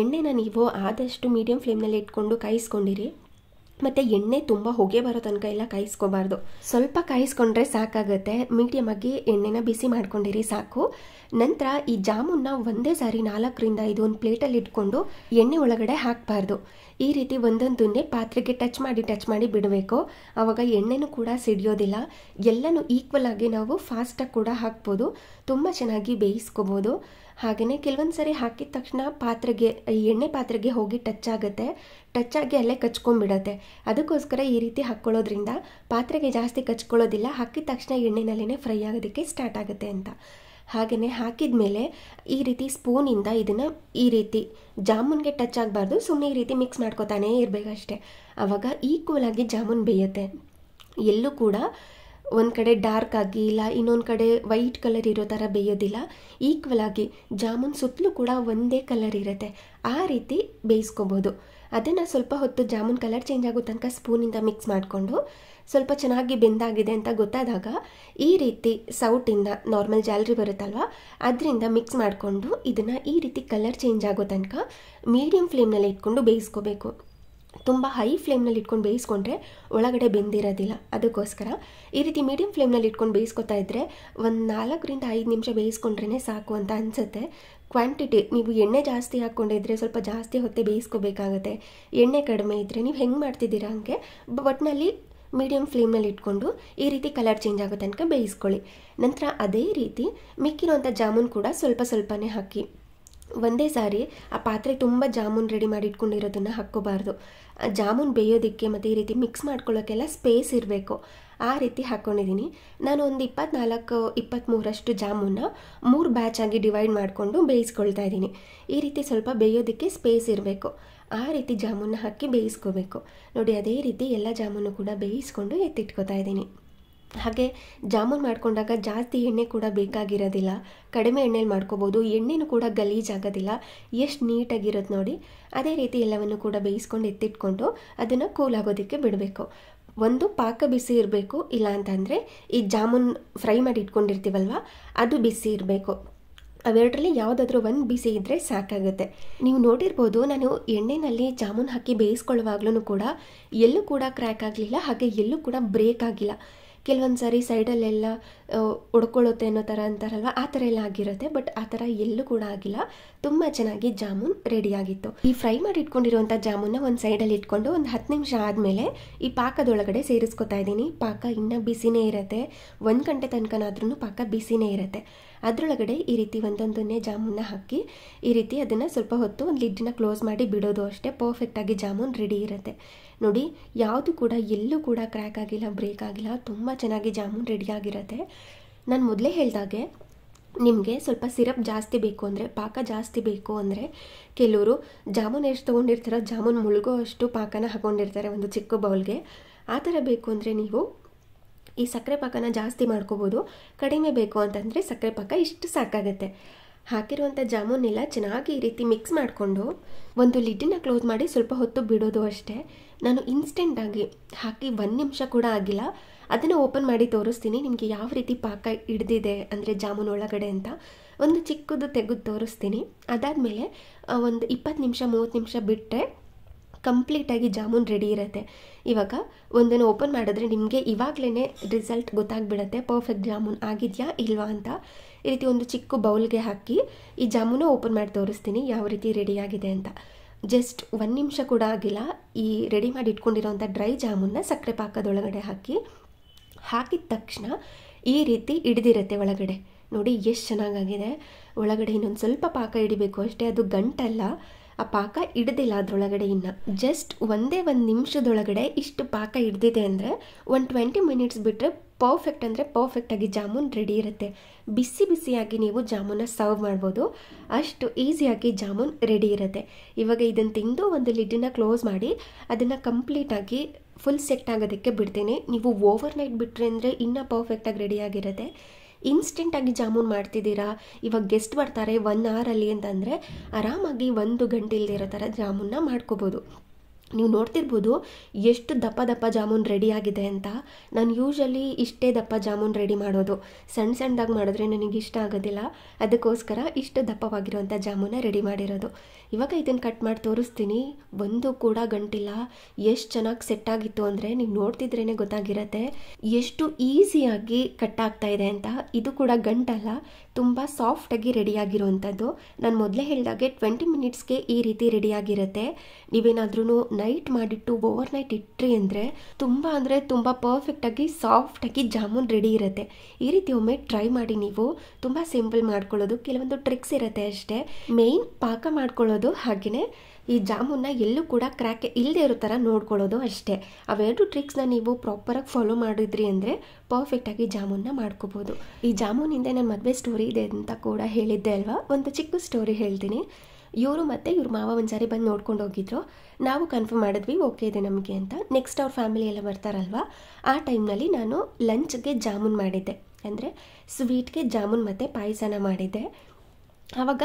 ಎಣ್ಣೆನ ನೀವು ಆದಷ್ಟು ಮೀಡಿಯಮ್ ಫ್ಲೇಮ್ನಲ್ಲಿ ಇಟ್ಕೊಂಡು ಕಾಯಿಸ್ಕೊಂಡಿರಿ ಮತ್ತು ಎಣ್ಣೆ ತುಂಬ ಹೊಗೆ ಬರೋ ತನಕ ಎಲ್ಲ ಕಾಯಿಸ್ಕೋಬಾರ್ದು ಸ್ವಲ್ಪ ಕಾಯಿಸ್ಕೊಂಡ್ರೆ ಸಾಕಾಗುತ್ತೆ ಮೀಡಿಯಮ್ ಆಗಿ ಎಣ್ಣೆನ ಬಿಸಿ ಮಾಡ್ಕೊಂಡಿರಿ ಸಾಕು ನಂತರ ಈ ಜಾಮೂನ್ನ ಒಂದೇ ಸಾರಿ ನಾಲ್ಕರಿಂದ ಐದು ಒಂದು ಪ್ಲೇಟಲ್ಲಿ ಇಟ್ಕೊಂಡು ಎಣ್ಣೆ ಒಳಗಡೆ ಹಾಕಬಾರ್ದು ಈ ರೀತಿ ಒಂದೊಂದನ್ನೇ ಪಾತ್ರೆಗೆ ಟಚ್ ಮಾಡಿ ಟಚ್ ಮಾಡಿ ಬಿಡಬೇಕು ಆವಾಗ ಎಣ್ಣೆನೂ ಕೂಡ ಸಿಡಿಯೋದಿಲ್ಲ ಎಲ್ಲನೂ ಈಕ್ವಲ್ ಆಗಿ ನಾವು ಫಾಸ್ಟಾಗಿ ಕೂಡ ಹಾಕ್ಬೋದು ತುಂಬ ಚೆನ್ನಾಗಿ ಬೇಯಿಸ್ಕೋಬೋದು ಹಾಗೆಯೇ ಕೆಲವೊಂದು ಸರಿ ಹಾಕಿದ ತಕ್ಷಣ ಪಾತ್ರೆಗೆ ಎಣ್ಣೆ ಪಾತ್ರೆಗೆ ಹೋಗಿ ಟಚ್ ಆಗುತ್ತೆ ಟಚ್ ಆಗಿ ಅಲ್ಲೇ ಕಚ್ಕೊಂಡ್ಬಿಡತ್ತೆ ಅದಕ್ಕೋಸ್ಕರ ಈ ರೀತಿ ಹಾಕ್ಕೊಳ್ಳೋದ್ರಿಂದ ಪಾತ್ರೆಗೆ ಜಾಸ್ತಿ ಕಚ್ಕೊಳ್ಳೋದಿಲ್ಲ ಹಾಕಿದ ತಕ್ಷಣ ಎಣ್ಣೆನಲ್ಲೇ ಫ್ರೈ ಆಗೋದಕ್ಕೆ ಸ್ಟಾರ್ಟ್ ಆಗುತ್ತೆ ಅಂತ ಹಾಗೆಯೇ ಹಾಕಿದ ಮೇಲೆ ಈ ರೀತಿ ಸ್ಪೂನಿಂದ ಇದನ್ನು ಈ ರೀತಿ ಜಾಮೂನ್ಗೆ ಟಚ್ ಆಗಬಾರ್ದು ಸುಮ್ಮನೆ ಈ ರೀತಿ ಮಿಕ್ಸ್ ಮಾಡ್ಕೋತಾನೇ ಇರಬೇಕಷ್ಟೆ ಆವಾಗ ಈಕ್ವಲ್ ಆಗಿ ಜಾಮೂನ್ ಬೇಯುತ್ತೆ ಎಲ್ಲೂ ಕೂಡ ಒಂದು ಕಡೆ ಡಾರ್ಕ್ ಆಗಿ ಇಲ್ಲ ಇನ್ನೊಂದು ಕಡೆ ವೈಟ್ ಕಲರ್ ಇರೋ ಥರ ಬೇಯೋದಿಲ್ಲ ಈಕ್ವಲ್ ಆಗಿ ಜಾಮೂನ್ ಸುತ್ತಲೂ ಕೂಡ ಒಂದೇ ಕಲರ್ ಇರುತ್ತೆ ಆ ರೀತಿ ಬೇಯಿಸ್ಕೋಬೋದು ಅದನ್ನು ಸ್ವಲ್ಪ ಹೊತ್ತು ಜಾಮೂನ್ ಕಲರ್ ಚೇಂಜ್ ಆಗೋ ತನಕ ಸ್ಪೂನಿಂದ ಮಿಕ್ಸ್ ಮಾಡಿಕೊಂಡು ಸ್ವಲ್ಪ ಚೆನ್ನಾಗಿ ಬೆಂದಾಗಿದೆ ಅಂತ ಗೊತ್ತಾದಾಗ ಈ ರೀತಿ ಸೌಟಿಂದ ನಾರ್ಮಲ್ ಜ್ಯಾಲ್ರಿ ಬರುತ್ತಲ್ವ ಅದರಿಂದ ಮಿಕ್ಸ್ ಮಾಡಿಕೊಂಡು ಇದನ್ನು ಈ ರೀತಿ ಕಲರ್ ಚೇಂಜ್ ಆಗೋ ತನಕ ಮೀಡಿಯಂ ಫ್ಲೇಮ್ನಲ್ಲಿ ಇಟ್ಕೊಂಡು ಬೇಯಿಸ್ಕೋಬೇಕು ತುಂಬ ಹೈ ಫ್ಲೇಮ್ನಲ್ಲಿ ಇಟ್ಕೊಂಡು ಬೇಯಿಸ್ಕೊಂಡ್ರೆ ಒಳಗಡೆ ಬೆಂದಿರೋದಿಲ್ಲ ಅದಕ್ಕೋಸ್ಕರ ಈ ರೀತಿ ಮೀಡಿಯಮ್ ಫ್ಲೇಮ್ನಲ್ಲಿ ಇಟ್ಕೊಂಡು ಬೇಯಿಸ್ಕೊತಾ ಇದ್ದರೆ ಒಂದು ನಾಲ್ಕರಿಂದ ಐದು ನಿಮಿಷ ಬೇಯಿಸ್ಕೊಂಡ್ರೇ ಸಾಕು ಅಂತ ಅನಿಸುತ್ತೆ ಕ್ವಾಂಟಿಟಿ ನೀವು ಎಣ್ಣೆ ಜಾಸ್ತಿ ಹಾಕ್ಕೊಂಡಿದ್ರೆ ಸ್ವಲ್ಪ ಜಾಸ್ತಿ ಹೊತ್ತೆ ಬೇಯಿಸ್ಕೋಬೇಕಾಗತ್ತೆ ಎಣ್ಣೆ ಕಡಿಮೆ ಇದ್ದರೆ ನೀವು ಹೆಂಗೆ ಮಾಡ್ತಿದ್ದೀರಾ ಹಂಗೆ ಒಟ್ಟಿನಲ್ಲಿ ಮೀಡಿಯಂ ಫ್ಲೇಮ್ನಲ್ಲಿ ಇಟ್ಕೊಂಡು ಈ ರೀತಿ ಕಲರ್ ಚೇಂಜ್ ಆಗೋ ತನಕ ಬೇಯಿಸ್ಕೊಳ್ಳಿ ನಂತರ ಅದೇ ರೀತಿ ಮಿಕ್ಕಿರುವಂಥ ಜಾಮೂನ್ ಕೂಡ ಸ್ವಲ್ಪ ಸ್ವಲ್ಪನೇ ಹಾಕಿ ಒಂದೇ ಸಾರಿ ಆ ಪಾತ್ರೆ ತುಂಬ ಜಾಮೂನ್ ರೆಡಿ ಮಾಡಿ ಇಟ್ಕೊಂಡಿರೋದನ್ನು ಹಾಕ್ಕೋಬಾರ್ದು ಜಾಮೂನ್ ಬೇಯೋದಕ್ಕೆ ಮತ್ತು ಈ ರೀತಿ ಮಿಕ್ಸ್ ಮಾಡ್ಕೊಳ್ಳೋಕ್ಕೆಲ್ಲ ಸ್ಪೇಸ್ ಇರಬೇಕು ಆ ರೀತಿ ಹಾಕ್ಕೊಂಡಿದ್ದೀನಿ ನಾನು ಒಂದು ಇಪ್ಪತ್ನಾಲ್ಕು ಇಪ್ಪತ್ತ್ಮೂರಷ್ಟು ಜಾಮೂನ ಮೂರು ಬ್ಯಾಚ್ ಆಗಿ ಡಿವೈಡ್ ಮಾಡಿಕೊಂಡು ಬೇಯಿಸ್ಕೊಳ್ತಾ ಇದ್ದೀನಿ ಈ ರೀತಿ ಸ್ವಲ್ಪ ಬೇಯೋದಕ್ಕೆ ಸ್ಪೇಸ್ ಇರಬೇಕು ಆ ರೀತಿ ಜಾಮೂನ್ನ ಹಾಕಿ ಬೇಯಿಸ್ಕೋಬೇಕು ನೋಡಿ ಅದೇ ರೀತಿ ಎಲ್ಲ ಜಾಮೂನು ಕೂಡ ಬೇಯಿಸ್ಕೊಂಡು ಎತ್ತಿಟ್ಕೋತಾ ಇದ್ದೀನಿ ಹಾಗೆ ಜಾಮೂನ್ ಮಾಡ್ಕೊಂಡಾಗ ಜಾಸ್ತಿ ಎಣ್ಣೆ ಕೂಡ ಬೇಕಾಗಿರೋದಿಲ್ಲ ಕಡಿಮೆ ಎಣ್ಣೆಲಿ ಮಾಡ್ಕೋಬೋದು ಎಣ್ಣೆನೂ ಕೂಡ ಗಲೀಜಾಗೋದಿಲ್ಲ ಎಷ್ಟು ನೀಟಾಗಿರೋದು ನೋಡಿ ಅದೇ ರೀತಿ ಎಲ್ಲವನ್ನು ಕೂಡ ಬೇಯಿಸ್ಕೊಂಡು ಎತ್ತಿಟ್ಕೊಂಡು ಅದನ್ನು ಕೂಲಾಗೋದಕ್ಕೆ ಬಿಡಬೇಕು ಒಂದು ಪಾಕ ಬಿಸಿ ಇರಬೇಕು ಇಲ್ಲ ಅಂತಂದರೆ ಈ ಜಾಮೂನ್ ಫ್ರೈ ಮಾಡಿ ಇಟ್ಕೊಂಡಿರ್ತೀವಲ್ವ ಅದು ಬಿಸಿ ಇರಬೇಕು ಅವೆರಡರಲ್ಲಿ ಯಾವುದಾದ್ರೂ ಒಂದು ಬಿಸಿ ಇದ್ದರೆ ಸಾಕಾಗುತ್ತೆ ನೀವು ನೋಡಿರ್ಬೋದು ನಾನು ಎಣ್ಣೆಯಲ್ಲಿ ಜಾಮೂನ್ ಹಾಕಿ ಬೇಯಿಸ್ಕೊಳ್ಳುವಾಗ್ಲೂ ಕೂಡ ಎಲ್ಲೂ ಕೂಡ ಕ್ರ್ಯಾಕ್ ಆಗಲಿಲ್ಲ ಹಾಗೆ ಎಲ್ಲೂ ಕೂಡ ಬ್ರೇಕ್ ಆಗಿಲ್ಲ ಕೆಲವೊಂದು ಸಾರಿ ಸೈಡಲ್ಲೆಲ್ಲ ಉಡ್ಕೊಳ್ಳುತ್ತೆ ಅನ್ನೋ ಥರ ಅಂತಾರಲ್ವ ಆ ಥರ ಎಲ್ಲ ಆಗಿರುತ್ತೆ ಬಟ್ ಆ ಥರ ಎಲ್ಲೂ ಕೂಡ ಆಗಿಲ್ಲ ತುಂಬ ಚೆನ್ನಾಗಿ ಜಾಮೂನ್ ರೆಡಿಯಾಗಿತ್ತು ಈ ಫ್ರೈ ಮಾಡಿ ಇಟ್ಕೊಂಡಿರುವಂಥ ಜಾಮೂನ್ನ ಒಂದು ಸೈಡಲ್ಲಿ ಇಟ್ಕೊಂಡು ಒಂದು ಹತ್ತು ನಿಮಿಷ ಆದಮೇಲೆ ಈ ಪಾಕದೊಳಗಡೆ ಸೇರಿಸ್ಕೊತಾ ಇದ್ದೀನಿ ಪಾಕ ಇನ್ನೂ ಬಿಸಿನೇ ಇರುತ್ತೆ ಒಂದು ಗಂಟೆ ತನಕನಾದ್ರೂ ಪಾಕ ಬಿಸಿನೇ ಇರುತ್ತೆ ಅದರೊಳಗಡೆ ಈ ರೀತಿ ಒಂದೊಂದನ್ನೇ ಜಾಮೂನ್ನ ಹಾಕಿ ಈ ರೀತಿ ಅದನ್ನು ಸ್ವಲ್ಪ ಹೊತ್ತು ಒಂದು ಲಿಡ್ಡನ್ನ ಕ್ಲೋಸ್ ಮಾಡಿ ಬಿಡೋದು ಅಷ್ಟೇ ಪರ್ಫೆಕ್ಟಾಗಿ ಜಾಮೂನ್ ರೆಡಿ ಇರುತ್ತೆ ನೋಡಿ ಯಾವುದು ಕೂಡ ಎಲ್ಲೂ ಕೂಡ ಕ್ರ್ಯಾಕ್ ಆಗಿಲ್ಲ ಬ್ರೇಕ್ ಆಗಿಲ್ಲ ತುಂಬ ಚೆನ್ನಾಗಿ ಜಾಮೂನ್ ರೆಡಿಯಾಗಿರುತ್ತೆ ನಾನು ಮೊದಲೇ ಹೇಳ್ದಾಗೆ ನಿಮಗೆ ಸ್ವಲ್ಪ ಸಿರಪ್ ಜಾಸ್ತಿ ಬೇಕು ಅಂದರೆ ಪಾಕ ಜಾಸ್ತಿ ಬೇಕು ಅಂದರೆ ಕೆಲವರು ಜಾಮೂನ್ ಎಷ್ಟು ತೊಗೊಂಡಿರ್ತಾರೋ ಜಾಮೂನ್ ಮುಳುಗೋ ಅಷ್ಟು ಪಾಕನ ಹಾಕೊಂಡಿರ್ತಾರೆ ಒಂದು ಚಿಕ್ಕ ಬೌಲ್ಗೆ ಆ ಥರ ಬೇಕು ಅಂದರೆ ನೀವು ಈ ಸಕ್ಕರೆ ಪಾಕನ ಜಾಸ್ತಿ ಮಾಡ್ಕೋಬೋದು ಕಡಿಮೆ ಬೇಕು ಅಂತಂದರೆ ಸಕ್ಕರೆ ಪಾಕ ಇಷ್ಟು ಸಾಕಾಗುತ್ತೆ ಹಾಕಿರುವಂಥ ಜಾಮೂನೆಲ್ಲ ಚೆನ್ನಾಗಿ ಈ ರೀತಿ ಮಿಕ್ಸ್ ಮಾಡಿಕೊಂಡು ಒಂದು ಲಿಡ್ಡಿನ ಕ್ಲೋಸ್ ಮಾಡಿ ಸ್ವಲ್ಪ ಹೊತ್ತು ಬಿಡೋದು ಅಷ್ಟೇ ನಾನು ಇನ್ಸ್ಟೆಂಟಾಗಿ ಹಾಕಿ ಒಂದು ನಿಮಿಷ ಕೂಡ ಆಗಿಲ್ಲ ಅದನ್ನು ಓಪನ್ ಮಾಡಿ ತೋರಿಸ್ತೀನಿ ನಿಮಗೆ ಯಾವ ರೀತಿ ಪಾಕ ಹಿಡ್ದಿದೆ ಅಂದರೆ ಜಾಮೂನ್ ಒಳಗಡೆ ಅಂತ ಒಂದು ಚಿಕ್ಕದು ತೆಗೆದು ತೋರಿಸ್ತೀನಿ ಅದಾದಮೇಲೆ ಒಂದು ಇಪ್ಪತ್ತು ನಿಮಿಷ ಮೂವತ್ತು ನಿಮಿಷ ಬಿಟ್ಟರೆ ಕಂಪ್ಲೀಟಾಗಿ ಜಾಮೂನ್ ರೆಡಿ ಇರುತ್ತೆ ಇವಾಗ ಒಂದನ್ನು ಓಪನ್ ಮಾಡಿದ್ರೆ ನಿಮಗೆ ಇವಾಗಲೇ ರಿಸಲ್ಟ್ ಗೊತ್ತಾಗ್ಬಿಡುತ್ತೆ ಪರ್ಫೆಕ್ಟ್ ಜಾಮೂನ್ ಆಗಿದೆಯಾ ಇಲ್ವಾ ಅಂತ ಈ ರೀತಿ ಒಂದು ಚಿಕ್ಕ ಬೌಲ್ಗೆ ಹಾಕಿ ಈ ಜಾಮೂನು ಓಪನ್ ಮಾಡಿ ತೋರಿಸ್ತೀನಿ ಯಾವ ರೀತಿ ರೆಡಿಯಾಗಿದೆ ಅಂತ ಜಸ್ಟ್ ಒಂದು ನಿಮಿಷ ಕೂಡ ಆಗಿಲ್ಲ ಈ ರೆಡಿ ಮಾಡಿ ಇಟ್ಕೊಂಡಿರೋಂಥ ಡ್ರೈ ಜಾಮೂನ್ನ ಸಕ್ಕರೆ ಪಾಕದೊಳಗಡೆ ಹಾಕಿ ಹಾಕಿದ ತಕ್ಷಣ ಈ ರೀತಿ ಹಿಡಿದಿರುತ್ತೆ ಒಳಗಡೆ ನೋಡಿ ಎಷ್ಟು ಚೆನ್ನಾಗಾಗಿದೆ ಒಳಗಡೆ ಇನ್ನೊಂದು ಸ್ವಲ್ಪ ಪಾಕ ಹಿಡಿಬೇಕು ಅಷ್ಟೇ ಅದು ಗಂಟಲ್ಲ ಆ ಪಾಕ ಹಿಡ್ದಿಲ್ಲ ಅದರೊಳಗಡೆ ಇನ್ನು ಜಸ್ಟ್ ಒಂದೇ ಒಂದು ನಿಮಿಷದೊಳಗಡೆ ಇಷ್ಟು ಪಾಕ ಹಿಡ್ದಿದೆ ಅಂದರೆ ಒಂದು ಟ್ವೆಂಟಿ ಮಿನಿಟ್ಸ್ ಬಿಟ್ಟರೆ ಪರ್ಫೆಕ್ಟ್ ಅಂದರೆ ಪರ್ಫೆಕ್ಟಾಗಿ ಜಾಮೂನ್ ರೆಡಿ ಇರುತ್ತೆ ಬಿಸಿ ಬಿಸಿಯಾಗಿ ನೀವು ಜಾಮೂನ ಸರ್ವ್ ಮಾಡ್ಬೋದು ಅಷ್ಟು ಈಸಿಯಾಗಿ ಜಾಮೂನ್ ರೆಡಿ ಇರುತ್ತೆ ಇವಾಗ ಇದನ್ನು ತಿಂದು ಒಂದು ಲಿಡ್ಡನ್ನ ಕ್ಲೋಸ್ ಮಾಡಿ ಅದನ್ನು ಕಂಪ್ಲೀಟಾಗಿ ಫುಲ್ ಸೆಟ್ ಆಗೋದಕ್ಕೆ ಬಿಡ್ತೀನಿ ನೀವು ಓವರ್ ನೈಟ್ ಬಿಟ್ಟರೆ ಅಂದರೆ ಇನ್ನೂ ಪರ್ಫೆಕ್ಟಾಗಿ ರೆಡಿಯಾಗಿರುತ್ತೆ ಇನ್ಸ್ಟೆಂಟಾಗಿ ಜಾಮೂನ್ ಮಾಡ್ತಿದ್ದೀರಾ ಇವಾಗ ಗೆಸ್ಟ್ ಬರ್ತಾರೆ ಒನ್ ಅವರಲ್ಲಿ ಅಂತಂದರೆ ಆರಾಮಾಗಿ ಒಂದು ಗಂಟೆ ಇಲ್ದಿರೋ ಥರ ಜಾಮೂನ್ನ ಮಾಡ್ಕೋಬೋದು ನೀವು ನೋಡ್ತಿರ್ಬೋದು ಎಷ್ಟು ದಪ್ಪ ದಪ್ಪ ಜಾಮೂನ್ ರೆಡಿ ಆಗಿದೆ ಅಂತ ನಾನು ಯೂಶಲಿ ಇಷ್ಟೇ ದಪ್ಪ ಜಾಮೂನ್ ರೆಡಿ ಮಾಡೋದು ಸಣ್ಣ ಸಣ್ಣದಾಗಿ ಮಾಡಿದ್ರೆ ನನಗೆ ಇಷ್ಟ ಆಗೋದಿಲ್ಲ ಅದಕ್ಕೋಸ್ಕರ ಇಷ್ಟು ದಪ್ಪವಾಗಿರುವಂಥ ಜಾಮೂನ ರೆಡಿ ಮಾಡಿರೋದು ಇವಾಗ ಇದನ್ನು ಕಟ್ ಮಾಡಿ ತೋರಿಸ್ತೀನಿ ಒಂದು ಕೂಡ ಗಂಟಿಲ್ಲ ಎಷ್ಟು ಚೆನ್ನಾಗಿ ಸೆಟ್ ಆಗಿತ್ತು ಅಂದರೆ ನೀವು ನೋಡ್ತಿದ್ರೇ ಗೊತ್ತಾಗಿರತ್ತೆ ಎಷ್ಟು ಈಸಿಯಾಗಿ ಕಟ್ ಆಗ್ತಾ ಇದೆ ಅಂತ ಇದು ಕೂಡ ಗಂಟಲ್ಲ ತುಂಬ ಸಾಫ್ಟಾಗಿ ರೆಡಿಯಾಗಿರುವಂಥದ್ದು ನಾನು ಮೊದಲೇ ಹೇಳಿದಾಗೆ ಟ್ವೆಂಟಿ ಮಿನಿಟ್ಸ್ಗೆ ಈ ರೀತಿ ರೆಡಿಯಾಗಿರುತ್ತೆ ನೀವೇನಾದ್ರೂ ನೈಟ್ ಮಾಡಿಟ್ಟು ಓವರ್ ನೈಟ್ ಇಟ್ಟ್ರಿ ಅಂದರೆ ತುಂಬ ಅಂದರೆ ತುಂಬ ಪರ್ಫೆಕ್ಟಾಗಿ ಸಾಫ್ಟಾಗಿ ಜಾಮೂನ್ ರೆಡಿ ಇರುತ್ತೆ ಈ ರೀತಿ ಒಮ್ಮೆ ಟ್ರೈ ಮಾಡಿ ನೀವು ತುಂಬ ಸಿಂಪಲ್ ಮಾಡ್ಕೊಳ್ಳೋದು ಕೆಲವೊಂದು ಟ್ರಿಕ್ಸ್ ಇರುತ್ತೆ ಅಷ್ಟೇ ಮೇಯ್ನ್ ಪಾಕ ಮಾಡ್ಕೊಳ್ಳೋದು ಹಾಗೆಯೇ ಈ ಜಾಮೂನ್ನ ಎಲ್ಲೂ ಕೂಡ ಕ್ರ್ಯಾಕ್ ಇಲ್ಲದೆ ಇರೋ ಥರ ನೋಡ್ಕೊಳ್ಳೋದು ಅಷ್ಟೇ ಅವೆರಡು ಟ್ರಿಕ್ಸ್ನ ನೀವು ಪ್ರಾಪರಾಗಿ ಫಾಲೋ ಮಾಡಿದ್ರಿ ಅಂದರೆ ಪರ್ಫೆಕ್ಟಾಗಿ ಜಾಮೂನ್ನ ಮಾಡ್ಕೋಬೋದು ಈ ಜಾಮೂನಿಂದ ನನ್ನ ಮದುವೆ ಸ್ಟೋರಿ ಇದೆ ಅಂತ ಕೂಡ ಹೇಳಿದ್ದೆ ಅಲ್ವಾ ಒಂದು ಚಿಕ್ಕ ಸ್ಟೋರಿ ಹೇಳ್ತೀನಿ ಇವರು ಮತ್ತು ಇವ್ರ ಮಾವ ಒಂದು ಸಾರಿ ಬಂದು ನೋಡ್ಕೊಂಡು ಹೋಗಿದ್ರು ನಾವು ಕನ್ಫರ್ಮ್ ಮಾಡಿದ್ವಿ ಓಕೆ ಇದೆ ನಮಗೆ ಅಂತ ನೆಕ್ಸ್ಟ್ ಅವ್ರ ಫ್ಯಾಮಿಲಿ ಎಲ್ಲ ಬರ್ತಾರಲ್ವ ಆ ಟೈಮ್ನಲ್ಲಿ ನಾನು ಲಂಚ್ಗೆ ಜಾಮೂನ್ ಮಾಡಿದ್ದೆ ಅಂದರೆ ಸ್ವೀಟ್ಗೆ ಜಾಮೂನ್ ಮತ್ತು ಪಾಯಸನ ಮಾಡಿದ್ದೆ ಆವಾಗ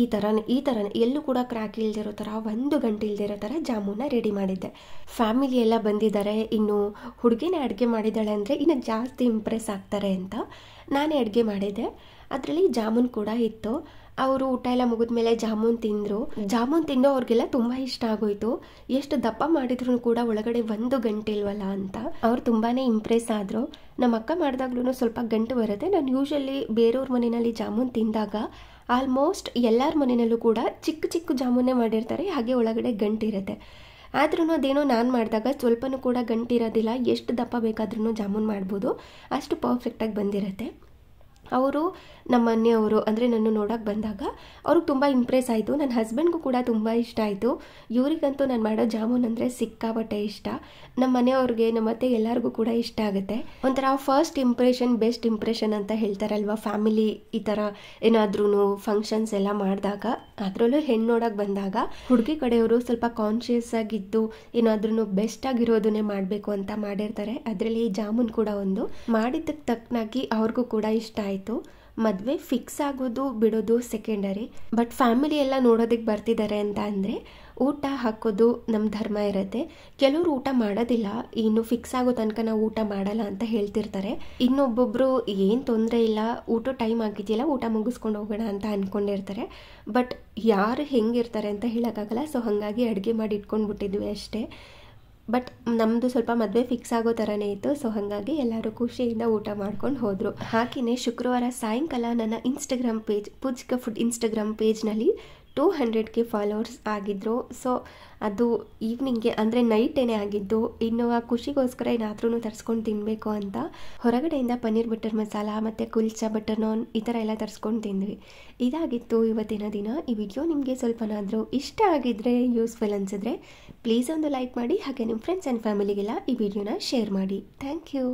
ಈ ಥರ ಈ ಥರ ಎಲ್ಲೂ ಕೂಡ ಕ್ರ್ಯಾಕ್ ಇಲ್ದಿರೋ ಥರ ಒಂದು ಗಂಟೆ ಇಲ್ದಿರೋ ಥರ ಜಾಮೂನ ರೆಡಿ ಮಾಡಿದ್ದೆ ಫ್ಯಾಮಿಲಿ ಎಲ್ಲ ಬಂದಿದ್ದಾರೆ ಇನ್ನು ಹುಡುಗಿನೇ ಅಡುಗೆ ಮಾಡಿದ್ದಾಳೆ ಅಂದರೆ ಇನ್ನು ಜಾಸ್ತಿ ಇಂಪ್ರೆಸ್ ಆಗ್ತಾರೆ ಅಂತ ನಾನೇ ಅಡುಗೆ ಮಾಡಿದ್ದೆ ಅದರಲ್ಲಿ ಜಾಮೂನ್ ಕೂಡ ಇತ್ತು ಅವರು ಊಟ ಎಲ್ಲ ಮುಗಿದ್ಮೇಲೆ ಜಾಮೂನ್ ತಿಂದರು ಜಾಮೂನ್ ತಿಂದು ಅವ್ರಿಗೆಲ್ಲ ತುಂಬ ಇಷ್ಟ ಆಗೋಯ್ತು ಎಷ್ಟು ದಪ್ಪ ಮಾಡಿದ್ರು ಕೂಡ ಒಳಗಡೆ ಒಂದು ಗಂಟೆ ಇಲ್ವಲ್ಲ ಅಂತ ಅವ್ರು ತುಂಬಾ ಇಂಪ್ರೆಸ್ ಆದರು ನಮ್ಮ ಅಕ್ಕ ಮಾಡಿದಾಗ್ಲೂ ಸ್ವಲ್ಪ ಗಂಟು ಬರುತ್ತೆ ನಾನು ಯೂಶಲಿ ಬೇರೆಯವ್ರ ಮನೆಯಲ್ಲಿ ಜಾಮೂನ್ ತಿಂದಾಗ ಆಲ್ಮೋಸ್ಟ್ ಎಲ್ಲರ ಮನೆಯಲ್ಲೂ ಕೂಡ ಚಿಕ್ಕ ಚಿಕ್ಕ ಜಾಮೂನೇ ಮಾಡಿರ್ತಾರೆ ಹಾಗೆ ಒಳಗಡೆ ಗಂಟಿರುತ್ತೆ ಆದ್ರೂ ಅದೇನೋ ನಾನು ಮಾಡಿದಾಗ ಸ್ವಲ್ಪನೂ ಕೂಡ ಗಂಟಿರೋದಿಲ್ಲ ಎಷ್ಟು ದಪ್ಪ ಬೇಕಾದ್ರೂ ಜಾಮೂನ್ ಮಾಡ್ಬೋದು ಅಷ್ಟು ಪರ್ಫೆಕ್ಟಾಗಿ ಬಂದಿರುತ್ತೆ ಅವರು ನಮ್ಮ ಮನೆಯವರು ಅಂದರೆ ನನ್ನ ನೋಡೋಕೆ ಬಂದಾಗ ಅವ್ರಿಗೆ ತುಂಬ ಇಂಪ್ರೆಸ್ ಆಯಿತು ನನ್ನ ಹಸ್ಬೆಂಡ್ಗೂ ಕೂಡ ತುಂಬ ಇಷ್ಟ ಆಯಿತು ಇವರಿಗಂತೂ ನಾನು ಮಾಡೋ ಜಾಮೂನ್ ಅಂದರೆ ಸಿಕ್ಕಾಪಟ್ಟೆ ಇಷ್ಟ ನಮ್ಮ ಮನೆಯವ್ರಿಗೆ ನಮ್ಮ ಅತ್ತೆ ಎಲ್ಲರಿಗೂ ಕೂಡ ಇಷ್ಟ ಆಗುತ್ತೆ ಒಂಥರ ಫಸ್ಟ್ ಇಂಪ್ರೆಷನ್ ಬೆಸ್ಟ್ ಇಂಪ್ರೆಷನ್ ಅಂತ ಹೇಳ್ತಾರಲ್ವ ಫ್ಯಾಮಿಲಿ ಈ ಥರ ಏನಾದ್ರೂ ಫಂಕ್ಷನ್ಸ್ ಎಲ್ಲ ಮಾಡಿದಾಗ ಅದರಲ್ಲೂ ಹೆಣ್ಣು ನೋಡೋಕೆ ಬಂದಾಗ ಹುಡುಗಿ ಕಡೆಯವರು ಸ್ವಲ್ಪ ಕಾನ್ಷಿಯಸ್ ಆಗಿದ್ದು ಏನಾದ್ರೂ ಬೆಸ್ಟ್ ಆಗಿರೋದನ್ನೇ ಮಾಡಬೇಕು ಅಂತ ಮಾಡಿರ್ತಾರೆ ಅದರಲ್ಲಿ ಜಾಮೂನ್ ಕೂಡ ಒಂದು ಮಾಡಿದ್ದಕ್ಕೆ ತಕ್ಕನಾಗಿ ಅವ್ರಿಗೂ ಕೂಡ ಇಷ್ಟ ಆಯಿತು ಮದುವೆ ಫಿಕ್ಸ್ ಆಗೋದು ಬಿಡೋದು ಸೆಕೆಂಡರಿ ಬಟ್ ಫ್ಯಾಮಿಲಿ ಎಲ್ಲ ನೋಡೋದಕ್ಕೆ ಬರ್ತಿದ್ದಾರೆ ಅಂತ ಅಂದರೆ ಊಟ ಹಾಕೋದು ನಮ್ಮ ಧರ್ಮ ಇರುತ್ತೆ ಕೆಲವರು ಊಟ ಮಾಡೋದಿಲ್ಲ ಇನ್ನು ಫಿಕ್ಸ್ ಆಗೋ ತನಕ ನಾವು ಊಟ ಮಾಡಲ್ಲ ಅಂತ ಹೇಳ್ತಿರ್ತಾರೆ ಇನ್ನೊಬ್ಬೊಬ್ಬರು ಏನು ತೊಂದರೆ ಇಲ್ಲ ಊಟ ಟೈಮ್ ಆಗಿದೆಯಲ್ಲ ಊಟ ಮುಗಿಸ್ಕೊಂಡು ಹೋಗೋಣ ಅಂತ ಅಂದ್ಕೊಂಡಿರ್ತಾರೆ ಬಟ್ ಯಾರು ಹೆಂಗಿರ್ತಾರೆ ಅಂತ ಹೇಳೋಕ್ಕಾಗಲ್ಲ ಸೊ ಹಾಗಾಗಿ ಅಡುಗೆ ಮಾಡಿ ಬಿಟ್ಟಿದ್ವಿ ಅಷ್ಟೇ ಬಟ್ ನಮ್ಮದು ಸ್ವಲ್ಪ ಮದುವೆ ಫಿಕ್ಸ್ ಆಗೋ ಥರನೇ ಇತ್ತು ಸೊ ಹಾಗಾಗಿ ಎಲ್ಲರೂ ಖುಷಿಯಿಂದ ಊಟ ಮಾಡ್ಕೊಂಡು ಹೋದರು ಹಾಗೆಯೇ ಶುಕ್ರವಾರ ಸಾಯಂಕಾಲ ನನ್ನ ಇನ್ಸ್ಟಾಗ್ರಾಮ್ ಪೇಜ್ ಪೂಜ್ಕ ಫುಡ್ ಇನ್ಸ್ಟಾಗ್ರಾಮ್ ಪೇಜ್ನಲ್ಲಿ ಟೂ ಹಂಡ್ರೆಡ್ಗೆ ಫಾಲೋವರ್ಸ್ ಆಗಿದ್ದರು ಸೊ ಅದು ಈವ್ನಿಂಗ್ಗೆ ಅಂದರೆ ನೈಟೇನೆ ಆಗಿದ್ದು ಇನ್ನು ಆ ಖುಷಿಗೋಸ್ಕರ ಏನಾದ್ರೂ ತರಿಸ್ಕೊಂಡು ತಿನ್ನಬೇಕು ಅಂತ ಹೊರಗಡೆಯಿಂದ ಪನ್ನೀರ್ ಬಟರ್ ಮಸಾಲ ಮತ್ತು ಕುಲ್ಚಾ ಬಟರ್ ನಾನ್ ಈ ಥರ ಎಲ್ಲ ತರಿಸ್ಕೊಂಡು ತಿಂದ್ವಿ ಇದಾಗಿತ್ತು ಇವತ್ತಿನ ದಿನ ಈ ವಿಡಿಯೋ ನಿಮಗೆ ಸ್ವಲ್ಪನಾದರೂ ಇಷ್ಟ ಆಗಿದ್ದರೆ ಯೂಸ್ಫುಲ್ ಅನಿಸಿದ್ರೆ ಪ್ಲೀಸ್ ಒಂದು ಲೈಕ್ ಮಾಡಿ ಹಾಗೆ ನಿಮ್ಮ ಫ್ರೆಂಡ್ಸ್ ಆ್ಯಂಡ್ ಫ್ಯಾಮಿಲಿಗೆಲ್ಲ ಈ ವಿಡಿಯೋನ ಶೇರ್ ಮಾಡಿ ಥ್ಯಾಂಕ್ ಯು